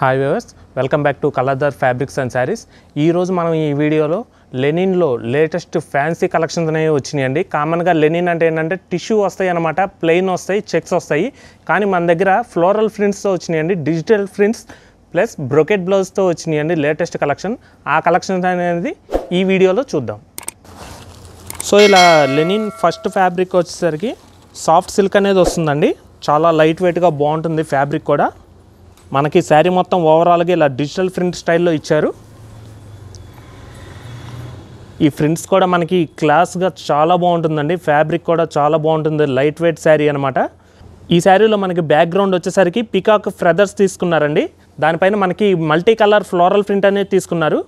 hi viewers welcome back to కలర్దర్ fabrics and saris ఈరోజు మనం ఈ వీడియోలో లెనిన్లో లేటెస్ట్ ఫ్యాన్సీ కలెక్షన్స్ అనేవి వచ్చినాయండి కామన్గా లెనిన్ అంటే ఏంటంటే టిష్యూ వస్తాయి అనమాట ప్లెయిన్ వస్తాయి చెక్స్ వస్తాయి కానీ మన దగ్గర ఫ్లోరల్ ఫ్రింట్స్తో వచ్చినాయండి డిజిటల్ ఫ్రింట్స్ ప్లస్ బ్రొకెట్ బ్లౌజ్తో వచ్చినాయండి లేటెస్ట్ కలెక్షన్ ఆ కలెక్షన్స్ అనేది ఈ వీడియోలో చూద్దాం సో ఇలా లెనిన్ ఫస్ట్ ఫ్యాబ్రిక్ వచ్చేసరికి సాఫ్ట్ సిల్క్ అనేది వస్తుందండి చాలా లైట్ వెయిట్గా బాగుంటుంది ఫ్యాబ్రిక్ కూడా మనకి శారీ మొత్తం ఓవరాల్గా ఇలా డిజిటల్ ప్రింట్ స్టైల్లో ఇచ్చారు ఈ ఫ్రింట్స్ కూడా మనకి క్లాస్గా చాలా బాగుంటుందండి ఫ్యాబ్రిక్ కూడా చాలా బాగుంటుంది లైట్ వెయిట్ శారీ అనమాట ఈ శారీలో మనకి బ్యాక్గ్రౌండ్ వచ్చేసరికి పికాక్ ఫ్రెదర్స్ తీసుకున్నారండి దానిపైన మనకి మల్టీ కలర్ ఫ్లోరల్ ప్రింట్ అనేది తీసుకున్నారు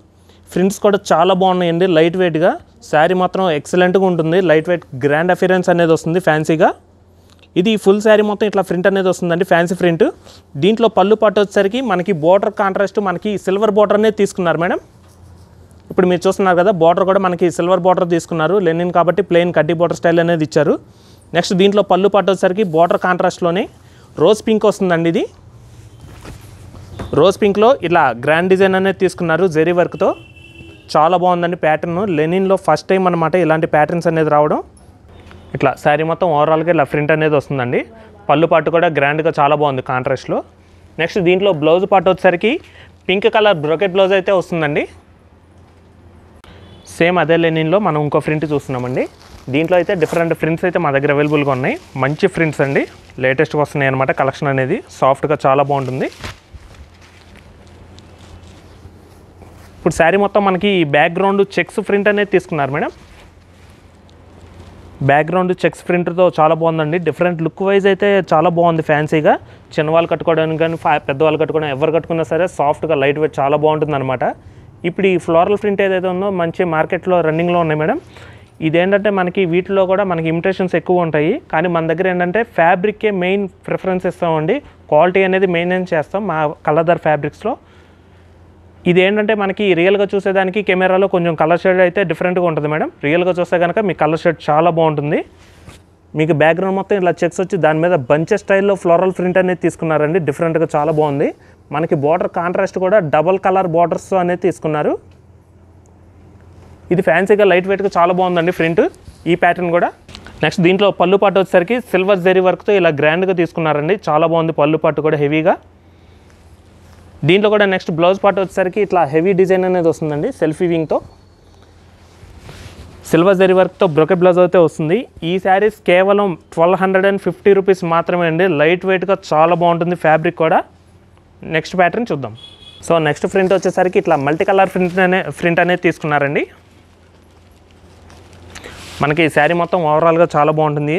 ఫ్రింట్స్ కూడా చాలా బాగున్నాయండి లైట్ వెయిట్గా శారీ మాత్రం ఎక్సలెంట్గా ఉంటుంది లైట్ వెయిట్ గ్రాండ్ అఫిరెన్స్ అనేది వస్తుంది ఫ్యాన్సీగా ఇది ఫుల్ శారీ మొత్తం ఇట్లా ప్రింట్ అనేది వస్తుందండి ఫ్యాన్సీ ప్రింట్ దీంట్లో పళ్ళు పట్టు వచ్చేసరికి మనకి బోర్డర్ కాంట్రాస్ట్ మనకి సిల్వర్ బోర్డర్ అనేది తీసుకున్నారు మేడం ఇప్పుడు మీరు చూస్తున్నారు కదా బార్డర్ కూడా మనకి సిల్వర్ బార్డర్ తీసుకున్నారు లెనిన్ కాబట్టి ప్లెయిన్ కడ్డీ బార్డర్ స్టైల్ అనేది ఇచ్చారు నెక్స్ట్ దీంట్లో పళ్ళు వచ్చేసరికి బార్డర్ కాంట్రాస్ట్లోనే రోజ్ పింక్ వస్తుందండి ఇది రోజ్ పింక్లో ఇలా గ్రాండ్ డిజైన్ అనేది తీసుకున్నారు జెరీ వర్క్తో చాలా బాగుందండి ప్యాటర్న్ లెనిన్లో ఫస్ట్ టైం అనమాట ఇలాంటి ప్యాటర్న్స్ అనేది రావడం ఇట్లా శారీ మొత్తం ఓవరాల్గా ఇలా ప్రింట్ అనేది వస్తుందండి పళ్ళు పాటు కూడా గ్రాండ్గా చాలా బాగుంది కాంట్రాస్ట్లో నెక్స్ట్ దీంట్లో బ్లౌజ్ పాటు వచ్చేసరికి పింక్ కలర్ బ్రోకెట్ బ్లౌజ్ అయితే వస్తుందండి సేమ్ అదే లెనిన్లో మనం ఇంకో ప్రింట్ చూస్తున్నామండి దీంట్లో అయితే డిఫరెంట్ ప్రింట్స్ అయితే మా దగ్గర అవైలబుల్గా ఉన్నాయి మంచి ప్రింట్స్ అండి లేటెస్ట్గా వస్తున్నాయి అనమాట కలెక్షన్ అనేది సాఫ్ట్గా చాలా బాగుంటుంది ఇప్పుడు శారీ మొత్తం మనకి బ్యాక్గ్రౌండ్ చెక్స్ ప్రింట్ అనేది తీసుకున్నారు మేడం బ్యాక్గ్రౌండ్ చెక్స్ ప్రింటర్తో చాలా బాగుందండి డిఫరెంట్ లుక్ వైజ్ అయితే చాలా బాగుంది ఫ్యాన్సీగా చిన్నవాళ్ళు కట్టుకోవడానికి కానీ పెద్దవాళ్ళు కట్టుకోవడం ఎవరు కట్టుకున్నా సరే సాఫ్ట్గా లైట్ వెయిట్ చాలా బాగుంటుంది అనమాట ఇప్పుడు ఈ ఫ్లోరల్ ప్రింట్ ఏదైతే ఉందో మంచి మార్కెట్లో రన్నింగ్లో ఉన్నాయి మేడం ఇదేంటంటే మనకి వీటిలో కూడా మనకి ఇమిటేషన్స్ ఎక్కువ ఉంటాయి కానీ మన దగ్గర ఏంటంటే ఫ్యాబ్రిక్కే మెయిన్ ప్రిఫరెన్స్ ఇస్తామండి క్వాలిటీ అనేది మెయింటైన్ చేస్తాం మా కలర్ ఫ్యాబ్రిక్స్లో ఇది ఏంటంటే మనకి రియల్గా చూసేదానికి కెమెరాలో కొంచెం కలర్ షేడ్ అయితే డిఫరెంట్గా ఉంటుంది మేడం రియల్గా చూస్తే కనుక మీ కలర్ షేడ్ చాలా బాగుంటుంది మీకు బ్యాక్గ్రౌండ్ మొత్తం ఇలా చెక్స్ వచ్చి దాని మీద బంచెస్ స్టైల్లో ఫ్లోరల్ ప్రింట్ అనేది తీసుకున్నారండి డిఫరెంట్గా చాలా బాగుంది మనకి బార్డర్ కాంట్రాస్ట్ కూడా డబల్ కలర్ బార్డర్స్ అనేది తీసుకున్నారు ఇది ఫ్యాన్సీగా లైట్ వెయిట్గా చాలా బాగుందండి ఫ్రింట్ ఈ ప్యాటర్న్ కూడా నెక్స్ట్ దీంట్లో పళ్ళు పాటు వచ్చేసరికి సిల్వర్ జెరీ వర్క్తో ఇలా గ్రాండ్గా తీసుకున్నారండి చాలా బాగుంది పళ్ళు పాటు కూడా హెవీగా దీంట్లో కూడా నెక్స్ట్ బ్లౌజ్ పార్ట్ వచ్చేసరికి ఇట్లా హెవీ డిజైన్ అనేది వస్తుందండి సెల్ఫీ వింగ్తో సిల్వర్ జరీ వర్క్తో బ్రొకెట్ బ్లౌజ్ అయితే వస్తుంది ఈ శారీస్ కేవలం twelve hundred and fifty rupees మాత్రమే అండి లైట్ వెయిట్గా చాలా బాగుంటుంది ఫ్యాబ్రిక్ కూడా నెక్స్ట్ ప్యాటర్న్ చూద్దాం సో నెక్స్ట్ ప్రింట్ వచ్చేసరికి ఇట్లా మల్టీ కలర్ ప్రింట్ అనే ప్రింట్ అనేది తీసుకున్నారండి మనకి ఈ శారీ మొత్తం ఓవరాల్గా చాలా బాగుంటుంది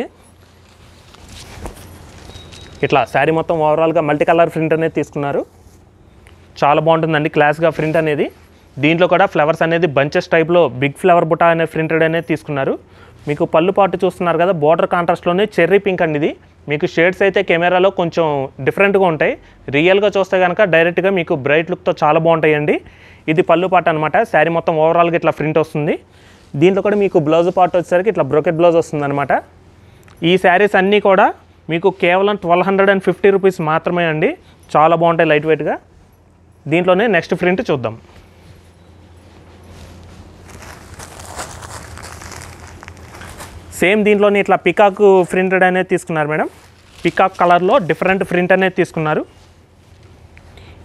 ఇట్లా శారీ మొత్తం ఓవరాల్గా మల్టీ కలర్ ప్రింట్ అనేది తీసుకున్నారు చాలా బాగుంటుందండి క్లాస్గా ప్రింట్ అనేది దీంట్లో కూడా ఫ్లవర్స్ అనేది బంచెస్ టైప్లో బిగ్ ఫ్లవర్ బుటా అనే ప్రింటెడ్ అనేది తీసుకున్నారు మీకు పళ్ళు పాటు చూస్తున్నారు కదా బార్డర్ కాంట్రాస్ట్లోనే చెర్రీ పింక్ అండి ఇది మీకు షేడ్స్ అయితే కెమెరాలో కొంచెం డిఫరెంట్గా ఉంటాయి రియల్గా చూస్తే కనుక డైరెక్ట్గా మీకు బ్రైట్ లుక్తో చాలా బాగుంటాయండి ఇది పళ్ళు పాట అనమాట శారీ మొత్తం ఓవరాల్గా ఇట్లా ప్రింట్ వస్తుంది దీంట్లో కూడా మీకు బ్లౌజ్ పార్ట్ వచ్చేసరికి ఇట్లా బ్రోకెట్ బ్లౌజ్ వస్తుంది అనమాట ఈ శారీస్ అన్నీ కూడా మీకు కేవలం twelve hundred and fifty rupees మాత్రమే అండి చాలా బాగుంటాయి లైట్ వెయిట్గా దీంట్లోనే నెక్స్ట్ ప్రింట్ చూద్దాం సేమ్ దీంట్లోనే ఇట్లా పికాక్ ప్రింటెడ్ అనేది తీసుకున్నారు మేడం పికాక్ కలర్లో డిఫరెంట్ ప్రింట్ అనేది తీసుకున్నారు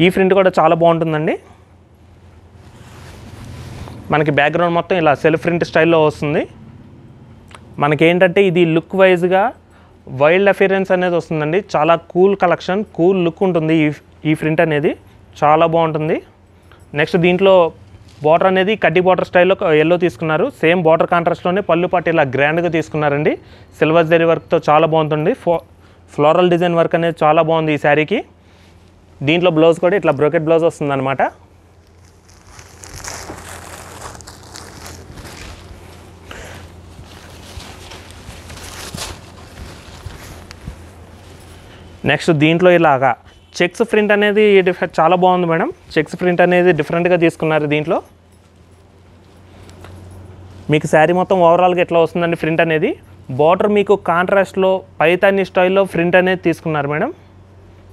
ఈ ప్రింట్ కూడా చాలా బాగుంటుందండి మనకి బ్యాక్గ్రౌండ్ మొత్తం ఇలా సెల్ఫ్ ప్రింట్ స్టైల్లో వస్తుంది మనకేంటంటే ఇది లుక్ వైజ్గా వైల్డ్ అఫీరెన్స్ అనేది వస్తుందండి చాలా కూల్ కలెక్షన్ కూల్ లుక్ ఉంటుంది ఈ ఈ ప్రింట్ అనేది చాలా బాగుంటుంది నెక్స్ట్ దీంట్లో బార్డర్ అనేది కడ్డీ బార్డర్ స్టైల్లో ఎల్లో తీసుకున్నారు సేమ్ బార్డర్ కాంట్రాస్ట్లోనే పళ్ళు పాటు ఇలా గ్రాండ్గా తీసుకున్నారండి సిల్వర్ జరీ వర్క్తో చాలా బాగుంటుంది ఫ్లోరల్ డిజైన్ వర్క్ అనేది చాలా బాగుంది ఈ శారీకి దీంట్లో బ్లౌజ్ కూడా ఇట్లా బ్రోకెట్ బ్లౌజ్ వస్తుందన్నమాట నెక్స్ట్ దీంట్లో ఇలాగా చెక్స్ ప్రింట్ అనేది చాలా బాగుంది మేడం చెక్స్ ప్రింట్ అనేది డిఫరెంట్గా తీసుకున్నారు దీంట్లో మీకు శారీ మొత్తం ఓవరాల్గా ఎట్లా వస్తుందండి ప్రింట్ అనేది బార్డర్ మీకు కాంట్రాస్ట్లో పైతాని స్టైల్లో ప్రింట్ అనేది తీసుకున్నారు మేడం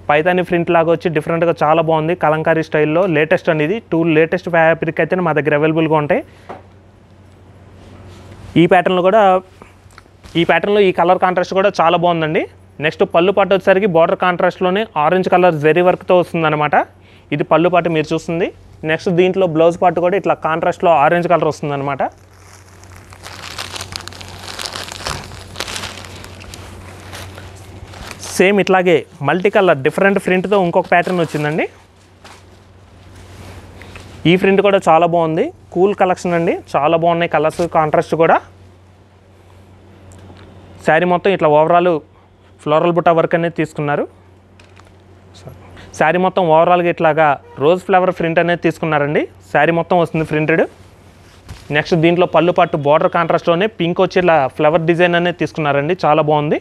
పైతాని ప్రింట్ లాగా వచ్చి డిఫరెంట్గా చాలా బాగుంది కలంకారీ స్టైల్లో లేటెస్ట్ అండి ఇది టూ లేటెస్ట్ ఫ్యాబ్రిక్ అయితే మా దగ్గర అవైలబుల్గా ఉంటాయి ఈ ప్యాటర్న్లో కూడా ఈ ప్యాటర్న్లో ఈ కలర్ కాంట్రాస్ట్ కూడా చాలా బాగుందండి నెక్స్ట్ పళ్ళు పాటు వచ్చేసరికి బార్డర్ కాంట్రాస్ట్లోనే ఆరెంజ్ కలర్ జెరీ వర్క్తో వస్తుందన్నమాట ఇది పళ్ళు పాటు మీరు చూస్తుంది నెక్స్ట్ దీంట్లో బ్లౌజ్ పాటు కూడా ఇట్లా కాంట్రాస్ట్లో ఆరెంజ్ కలర్ అనమాట సేమ్ ఇట్లాగే మల్టీ కలర్ డిఫరెంట్ ఫ్రింట్తో ఇంకొక ప్యాటర్న్ వచ్చిందండి ఈ ఫ్రింట్ కూడా చాలా బాగుంది కూల్ కలెక్షన్ అండి చాలా బాగున్నాయి కలర్స్ కాంట్రాస్ట్ కూడా శారీ మొత్తం ఇట్లా ఓవరాల్ ఫ్లోరల్ బుట్టా వర్క్ అనేది తీసుకున్నారు శారీ మొత్తం ఓవరాల్గా ఇట్లాగా రోజ్ ఫ్లవర్ ప్రింట్ అనేది తీసుకున్నారండి శారీ మొత్తం వస్తుంది ప్రింటెడ్ నెక్స్ట్ దీంట్లో పళ్ళు పట్టు బార్డర్ కాంట్రాస్ట్లోనే పింక్ వచ్చి ఇలా ఫ్లవర్ డిజైన్ అనేది తీసుకున్నారండి చాలా బాగుంది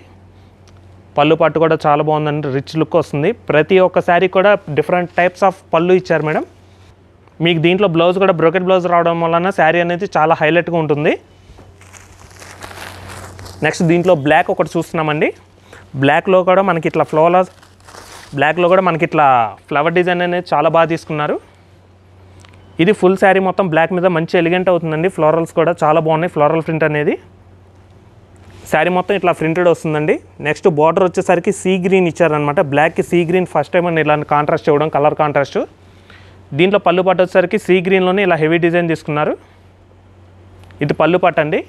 పళ్ళు పట్టు కూడా చాలా బాగుందండి రిచ్ లుక్ వస్తుంది ప్రతి ఒక్క శారీ కూడా డిఫరెంట్ టైప్స్ ఆఫ్ పళ్ళు ఇచ్చారు మేడం మీకు దీంట్లో బ్లౌజ్ కూడా బ్రోకెట్ బ్లౌజ్ రావడం వలన శారీ అనేది చాలా హైలైట్గా ఉంటుంది నెక్స్ట్ దీంట్లో బ్లాక్ ఒకటి చూస్తున్నామండి బ్లాక్లో కూడా మనకి ఇట్లా ఫ్లోలాస్ బ్లాక్లో కూడా మనకి ఇట్లా ఫ్లవర్ డిజైన్ అనేది చాలా బాగా తీసుకున్నారు ఇది ఫుల్ శారీ మొత్తం బ్లాక్ మీద మంచి ఎలిగెంట్ అవుతుందండి ఫ్లోరల్స్ కూడా చాలా బాగున్నాయి ఫ్లోరల్ ప్రింట్ అనేది శారీ మొత్తం ఇట్లా ప్రింటెడ్ వస్తుందండి నెక్స్ట్ బార్డర్ వచ్చేసరికి సీ గ్రీన్ ఇచ్చారనమాట బ్లాక్కి సీ గ్రీన్ ఫస్ట్ టైం అని ఇలాంటి కాంట్రాస్ట్ ఇవ్వడం కలర్ కాంట్రాస్ట్ దీంట్లో పళ్ళు పట్టు వచ్చేసరికి సీ గ్రీన్లోనే ఇలా హెవీ డిజైన్ తీసుకున్నారు ఇది పళ్ళు పట్టండి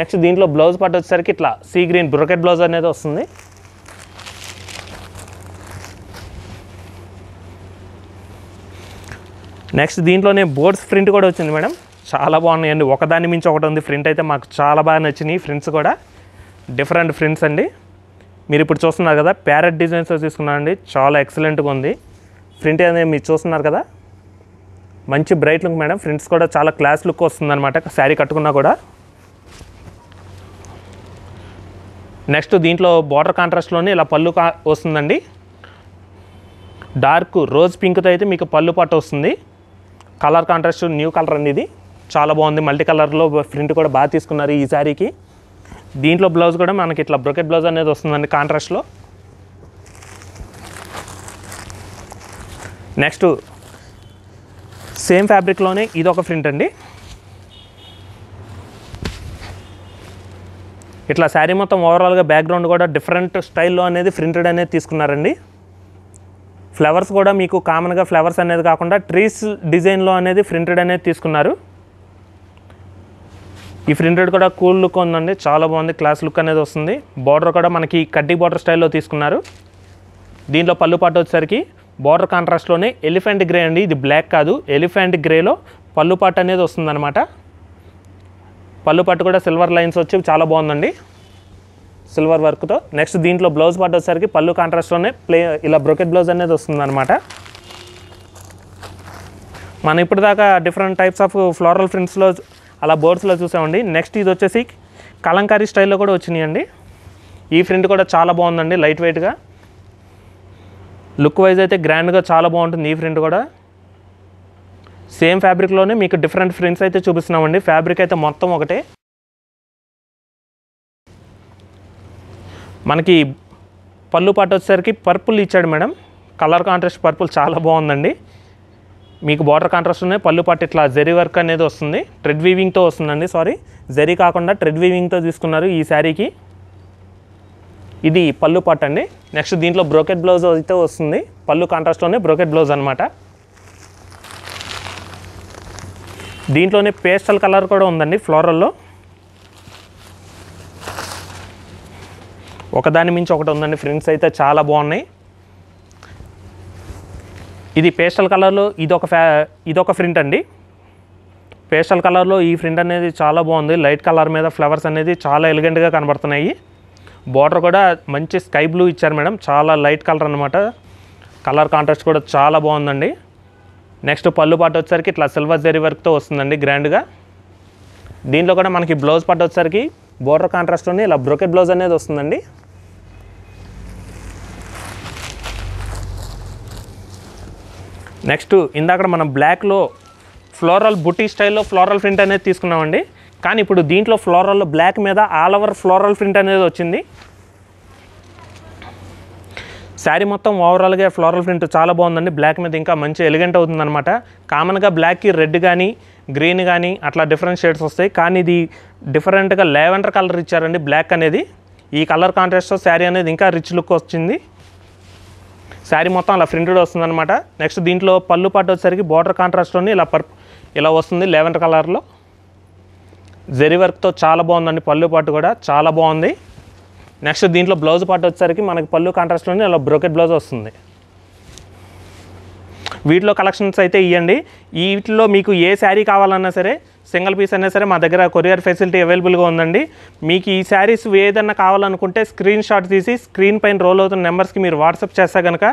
నెక్స్ట్ దీంట్లో బ్లౌజ్ పట్టు వచ్చేసరికి ఇట్లా సీ గ్రీన్ బ్రొకెట్ బ్లౌజ్ అనేది వస్తుంది నెక్స్ట్ దీంట్లోనే బోర్డ్స్ ప్రింట్ కూడా వచ్చింది మేడం చాలా బాగున్నాయండి ఒకదాని మించి ఒకటి ఉంది ప్రింట్ అయితే మాకు చాలా బాగా నచ్చినాయి ఫ్రింట్స్ కూడా డిఫరెంట్ ఫ్రింట్స్ అండి మీరు ఇప్పుడు చూస్తున్నారు కదా ప్యారెట్ డిజైన్స్తో తీసుకున్నానండి చాలా ఎక్సలెంట్గా ఉంది ప్రింట్ అనేది మీరు చూస్తున్నారు కదా మంచి బ్రైట్ లుక్ మేడం ఫ్రింట్స్ కూడా చాలా క్లాస్ లుక్ వస్తుందన్నమాట శారీ కట్టుకున్నా కూడా నెక్స్ట్ దీంట్లో బార్డర్ కాంట్రాస్ట్లోనే ఇలా పళ్ళు వస్తుందండి డార్క్ రోజ్ పింక్తో అయితే మీకు పళ్ళు పట్టు వస్తుంది కలర్ కాంట్రాస్ట్ న్యూ కలర్ అండి ఇది చాలా బాగుంది మల్టీ కలర్లో ప్రింట్ కూడా బాగా తీసుకున్నారు ఈ శారీకి దీంట్లో బ్లౌజ్ కూడా మనకి ఇట్లా బ్రొకెట్ బ్లౌజ్ అనేది వస్తుందండి కాంట్రాస్ట్లో నెక్స్ట్ సేమ్ ఫ్యాబ్రిక్లోనే ఇది ఒక ప్రింట్ అండి ఇట్లా శారీ మొత్తం ఓవరాల్గా బ్యాక్గ్రౌండ్ కూడా డిఫరెంట్ స్టైల్లో అనేది ప్రింటెడ్ అనేది తీసుకున్నారండి ఫ్లవర్స్ కూడా మీకు కామన్గా ఫ్లవర్స్ అనేది కాకుండా ట్రీస్ డిజైన్లో అనేది ప్రింటెడ్ అనేది తీసుకున్నారు ఈ ప్రింటెడ్ కూడా కూల్ లుక్ ఉందండి చాలా బాగుంది క్లాస్ లుక్ అనేది వస్తుంది బార్డర్ కూడా మనకి కడ్డీ బార్డర్ స్టైల్లో తీసుకున్నారు దీంట్లో పళ్ళు పాటు వచ్చేసరికి బార్డర్ కాంట్రాస్ట్లోనే ఎలిఫెంట్ గ్రే అండి ఇది బ్లాక్ కాదు ఎలిఫెంట్ గ్రేలో పళ్ళు పాటు అనేది వస్తుందన్నమాట పళ్ళు పాటు కూడా సిల్వర్ లైన్స్ వచ్చి చాలా బాగుందండి సిల్వర్ వర్క్తో నెక్స్ట్ దీంట్లో బ్లౌజ్ పట్టేసరికి పళ్ళు కాంట్రాస్ట్లోనే ప్లే ఇలా బ్రొకెట్ బ్లౌజ్ అనేది వస్తుందన్నమాట మనం ఇప్పుడు దాకా డిఫరెంట్ టైప్స్ ఆఫ్ ఫ్లోరల్ ఫ్రింట్స్లో అలా బోర్డ్స్లో చూసామండి నెక్స్ట్ ఇది వచ్చేసి కలంకారీ స్టైల్లో కూడా వచ్చినాయండి ఈ ఫ్రింట్ కూడా చాలా బాగుందండి లైట్ వెయిట్గా లుక్ వైజ్ అయితే గ్రాండ్గా చాలా బాగుంటుంది ఈ ఫ్రింట్ కూడా సేమ్ ఫ్యాబ్రిక్లోనే మీకు డిఫరెంట్ ఫ్రింట్స్ అయితే చూపిస్తున్నామండి ఫ్యాబ్రిక్ అయితే మొత్తం ఒకటే మనకి పళ్ళు పాట వచ్చేసరికి పర్పుల్ ఇచ్చాడు మేడం కలర్ కాంట్రాస్ట్ పర్పుల్ చాలా బాగుందండి మీకు బార్డర్ కాంట్రాస్ట్ ఉన్నాయి పళ్ళు పాటు ఇట్లా జెరీ వర్క్ అనేది వస్తుంది ట్రెడ్ వీవింగ్తో వస్తుందండి సారీ జెరీ కాకుండా ట్రెడ్ వీవింగ్తో తీసుకున్నారు ఈ శారీకి ఇది పళ్ళు పాట అండి నెక్స్ట్ దీంట్లో బ్రోకెట్ బ్లౌజ్ అయితే వస్తుంది పళ్ళు కాంట్రాస్ట్లోనే బ్రోకెట్ బ్లౌజ్ అనమాట దీంట్లోనే పేస్టల్ కలర్ కూడా ఉందండి ఫ్లోరల్లో ఒకదాని మించి ఒకటి ఉందండి ఫ్రింట్స్ అయితే చాలా బాగున్నాయి ఇది పేస్టల్ కలర్లో ఇదొక ఫ్యా ఇదొక ప్రింట్ అండి పేస్టల్ కలర్లో ఈ ప్రింట్ అనేది చాలా బాగుంది లైట్ కలర్ మీద ఫ్లవర్స్ అనేది చాలా ఎలిగెంట్గా కనబడుతున్నాయి బార్డర్ కూడా మంచి స్కై బ్లూ ఇచ్చారు మేడం చాలా లైట్ కలర్ అనమాట కలర్ కాంట్రాస్ట్ కూడా చాలా బాగుందండి నెక్స్ట్ పళ్ళు పాట వచ్చేసరికి ఇట్లా సిల్వర్ జెరీ వర్క్తో వస్తుందండి గ్రాండ్గా దీంట్లో కూడా మనకి బ్లౌజ్ పట్టు వచ్చేసరికి బోర్డర్ ఉంది ఇలా బ్రోకెట్ బ్లౌజ్ అనేది వస్తుందండి నెక్స్ట్ ఇందాక మనం బ్లాక్లో ఫ్లోరల్ బుటీ స్టైల్లో ఫ్లోరల్ ప్రింట్ అనేది తీసుకున్నామండి కానీ ఇప్పుడు దీంట్లో ఫ్లోరల్ బ్లాక్ మీద ఆల్ ఓవర్ ఫ్లోరల్ ప్రింట్ అనేది వచ్చింది శారీ మొత్తం ఓవరాల్గా ఫ్లోరల్ ప్రింట్ చాలా బాగుందండి బ్లాక్ మీద ఇంకా మంచి ఎలిగెంట్ అవుతుందనమాట కామన్గా బ్లాక్కి రెడ్ కానీ గ్రీన్ కానీ అట్లా డిఫరెంట్ షేడ్స్ వస్తాయి కానీ ఇది డిఫరెంట్గా లెవెండర్ కలర్ ఇచ్చారండి బ్లాక్ అనేది ఈ కలర్ కాంట్రాస్ట్తో శారీ అనేది ఇంకా రిచ్ లుక్ వచ్చింది శారీ మొత్తం అలా ప్రింటెడ్ అనమాట నెక్స్ట్ దీంట్లో పళ్ళు పాటు వచ్చేసరికి బార్డర్ కాంట్రాస్ట్లోని ఇలా పర్ప్ ఇలా వస్తుంది లెవెన్ కలర్లో జెరీ వర్క్తో చాలా బాగుందండి పళ్ళు పాటు కూడా చాలా బాగుంది నెక్స్ట్ దీంట్లో బ్లౌజ్ పాటు వచ్చేసరికి మనకి పళ్ళు కాంట్రాస్ట్లోని ఇలా బ్రోకెట్ బ్లౌజ్ వస్తుంది వీటిలో కలెక్షన్స్ అయితే ఇవ్వండి వీటిలో మీకు ఏ శారీ కావాలన్నా సరే సింగిల్ పీస్ అయినా సరే మా దగ్గర కొరియర్ ఫెసిలిటీ అవైలబుల్గా ఉందండి మీకు ఈ శారీస్ ఏదన్నా కావాలనుకుంటే స్క్రీన్ షాట్ తీసి స్క్రీన్ పైన రోల్ అవుతున్న నెంబర్స్కి మీరు వాట్సాప్ చేస్తే కనుక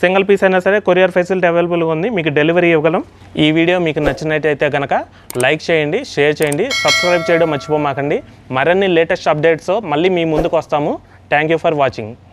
సింగిల్ పీస్ అయినా సరే కొరియర్ ఫెసిలిటీ అవైలబుల్గా ఉంది మీకు డెలివరీ ఇవ్వగలం ఈ వీడియో మీకు నచ్చినట్టయితే కనుక లైక్ చేయండి షేర్ చేయండి సబ్స్క్రైబ్ చేయడం మర్చిపోమాకండి మరిన్ని లేటెస్ట్ అప్డేట్స్ మళ్ళీ మీ ముందుకు వస్తాము థ్యాంక్ యూ ఫర్ వాచింగ్